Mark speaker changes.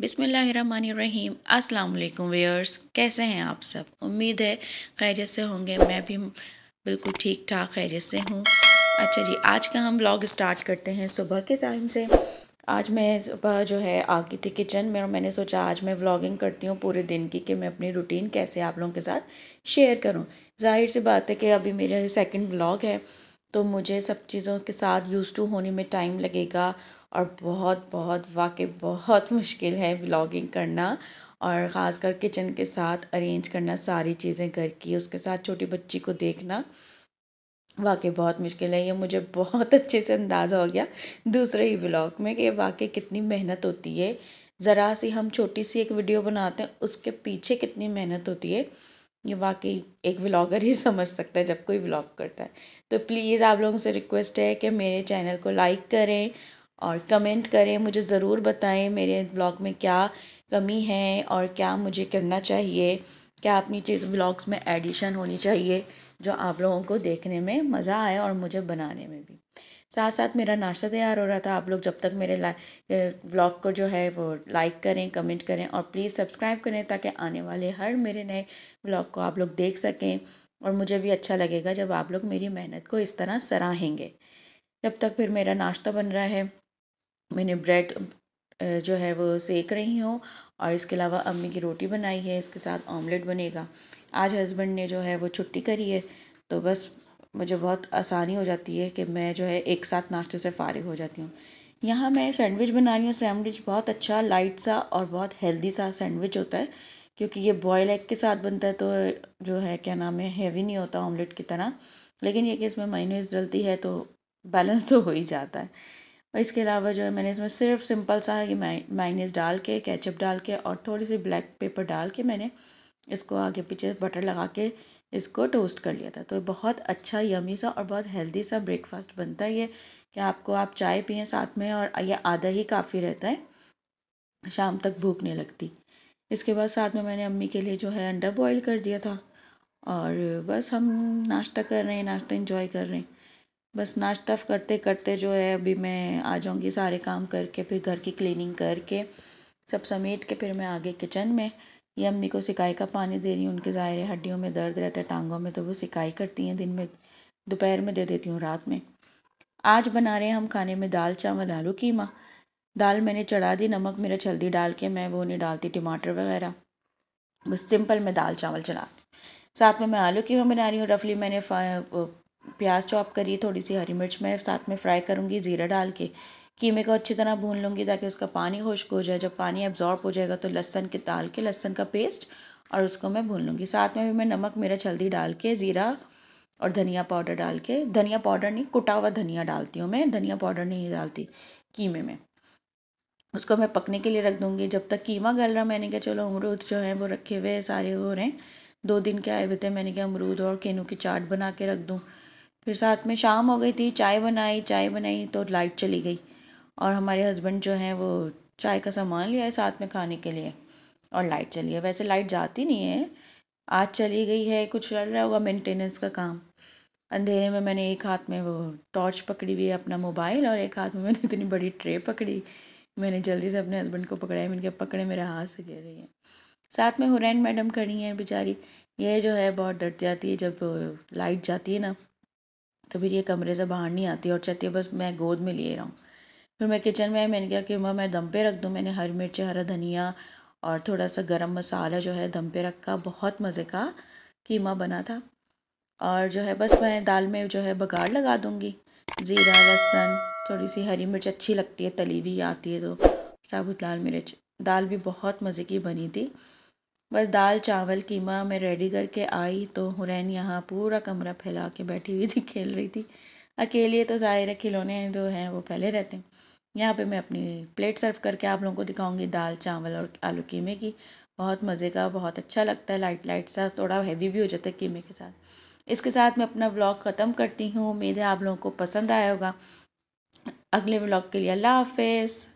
Speaker 1: बिसमीम अस्सलाम वेयर्स कैसे हैं आप सब उम्मीद है खैरियत से होंगे मैं भी बिल्कुल ठीक ठाक खैरियत से हूँ अच्छा जी आज का हम ब्लॉग स्टार्ट करते हैं सुबह के टाइम से आज मैं सुबह जो है आ गई थी किचन में और मैंने सोचा आज मैं व्लॉगिंग करती हूँ पूरे दिन की कि मैं अपनी रूटीन कैसे आप लोगों के साथ शेयर करूँ जाहिर सी बात है कि अभी मेरा सेकेंड ब्लॉग है तो मुझे सब चीज़ों के साथ यूज़ टू होने में टाइम लगेगा और बहुत बहुत वाकई बहुत मुश्किल है व्लॉगिंग करना और ख़ास कर किचन के साथ अरेंज करना सारी चीज़ें घर की उसके साथ छोटी बच्ची को देखना वाकई बहुत मुश्किल है ये मुझे बहुत अच्छे से अंदाज़ा हो गया दूसरे ही व्लॉग में कि वाकई कितनी मेहनत होती है ज़रा सी हम छोटी सी एक वीडियो बनाते हैं उसके पीछे कितनी मेहनत होती है ये वाकई एक व्लॉगर ही समझ सकता है जब कोई व्लॉग करता है तो प्लीज़ आप लोगों से रिक्वेस्ट है कि मेरे चैनल को लाइक करें और कमेंट करें मुझे ज़रूर बताएं मेरे ब्लॉग में क्या कमी है और क्या मुझे करना चाहिए क्या अपनी चीज़ व्लॉग्स में एडिशन होनी चाहिए जो आप लोगों को देखने में मज़ा आए और मुझे बनाने में भी साथ साथ मेरा नाश्ता तैयार हो रहा था आप लोग जब तक मेरे ब्लॉग को जो है वो लाइक करें कमेंट करें और प्लीज़ सब्सक्राइब करें ताकि आने वाले हर मेरे नए ब्लॉग को आप लोग देख सकें और मुझे भी अच्छा लगेगा जब आप लोग मेरी मेहनत को इस तरह सराहेंगे जब तक फिर मेरा नाश्ता बन रहा है मैंने ब्रेड जो है वो सेक रही हूँ और इसके अलावा अम्मी की रोटी बनाई है इसके साथ ऑमलेट बनेगा आज हस्बैंड ने जो है वो छुट्टी करी है तो बस मुझे बहुत आसानी हो जाती है कि मैं जो है एक साथ नाश्ते से फ़ारिग हो जाती हूँ यहाँ मैं सैंडविच बना रही हूँ सैंडविच बहुत अच्छा लाइट सा और बहुत हेल्दी सा सैंडविच होता है क्योंकि ये बॉयल एग के साथ बनता है तो जो है क्या नाम है हेवी नहीं होता ऑमलेट की तरह लेकिन ये कि इसमें मायनेज डलती है तो बैलेंस तो हो ही जाता है और इसके अलावा जो है मैंने इसमें सिर्फ सिंपल सा ये मायनेज डाल के कैचअप डाल के और थोड़ी सी ब्लैक पेपर डाल के मैंने इसको आगे पीछे बटर लगा के इसको टोस्ट कर लिया था तो बहुत अच्छा यमी सा और बहुत हेल्दी सा ब्रेकफास्ट बनता है ये कि आपको आप चाय पिए साथ में और ये आधा ही काफ़ी रहता है शाम तक भूख नहीं लगती इसके बाद साथ में मैंने अम्मी के लिए जो है अंडा बॉईल कर दिया था और बस हम नाश्ता कर रहे हैं नाश्ता इंजॉय कर रहे हैं बस नाश्ता करते करते जो है अभी मैं आ जाऊँगी सारे काम करके फिर घर की क्लिनिंग करके सब समेट के फिर मैं आगे किचन में ये अम्मी को सिकाई का पानी दे रही हूँ उनके ज़ाहिर हड्डियों में दर्द रहता है टांगों में तो वो सिकाई करती हैं दिन में दोपहर में दे देती हूँ रात में आज बना रहे हैं हम खाने में दाल चावल आलू कीमा दाल मैंने चढ़ा दी नमक मेरा जल्दी डाल के मैं वो नहीं डालती टमाटर वगैरह बस सिंपल मैं दाल चावल चला साथ में मैं आलू कीमा बना रही हूँ रफली मैंने प्याज चॉप करी थोड़ी सी हरी मिर्च मैं साथ में फ्राई करूँगी ज़ीरा डाल के कीमे को अच्छी तरह भून लूँगी ताकि उसका पानी खुश्क हो जाए जब पानी एब्जॉर्ब हो जाएगा तो लहसन के ताल के लहसन का पेस्ट और उसको मैं भून लूँगी साथ में भी मैं नमक मेरा हल्दी डाल के ज़ीरा और धनिया पाउडर डाल के धनिया पाउडर नहीं कुटा हुआ धनिया डालती हूँ मैं धनिया पाउडर नहीं डालती कीमे में उसको मैं पकने के लिए रख दूँगी जब तक कीमा गल रहा मैंने कहा चलो अमरूद जो है वो रखे हुए सारे हो रहे हैं दो दिन के आए हुए थे मैंने कहा अमरूद और केनू की चाट बना के रख दूँ फिर साथ में शाम हो गई थी चाय बनाई चाय बनाई तो लाइट चली गई और हमारे हस्बैंड जो हैं वो चाय का सामान लिया है साथ में खाने के लिए और लाइट चली है वैसे लाइट जाती नहीं है आज चली गई है कुछ चल रहा होगा मेंटेनेंस का काम अंधेरे में मैंने एक हाथ में वो टॉर्च पकड़ी हुई है अपना मोबाइल और एक हाथ में मैंने इतनी बड़ी ट्रे पकड़ी मैंने जल्दी से अपने हस्बैंड को पकड़ाया मैंने कहा पकड़े मेरे हाथ से गिर रही है साथ में हुरैन मैडम खड़ी हैं बेचारी ये जो है बहुत डर जाती है जब लाइट जाती है ना तो फिर ये कमरे से बाहर नहीं आती और चाहती है बस मैं गोद में लिए रहा हूँ फिर मैं किचन में आई मैंने कहा कि मैं दम पे रख दूँ मैंने हरी मिर्च हरा धनिया और थोड़ा सा गरम मसाला जो है दम पे रखा बहुत मज़े का कीमा बना था और जो है बस मैं दाल में जो है बघाड़ लगा दूँगी ज़ीरा लहसुन थोड़ी सी हरी मिर्च अच्छी लगती है तली हुई आती है तो साबुत लाल मिर्च दाल भी बहुत मज़े की बनी थी बस दाल चावल कीमा मैं रेडी करके आई तो हुरैन यहाँ पूरा कमरा फैला के बैठी हुई थी खेल रही थी अकेले तो ज़ाहिर है खिलौने जो हैं वो फैले रहते हैं यहाँ पे मैं अपनी प्लेट सर्व करके आप लोगों को दिखाऊंगी दाल चावल और आलू कीमे की बहुत मज़े का बहुत अच्छा लगता है लाइट लाइट सा थोड़ा हैवी भी हो जाता है कीमे के साथ इसके साथ मैं अपना ब्लॉग ख़त्म करती हूँ उम्मीद है आप लोगों को पसंद आया होगा अगले ब्लॉग के लिए अल्लाह हाफिज़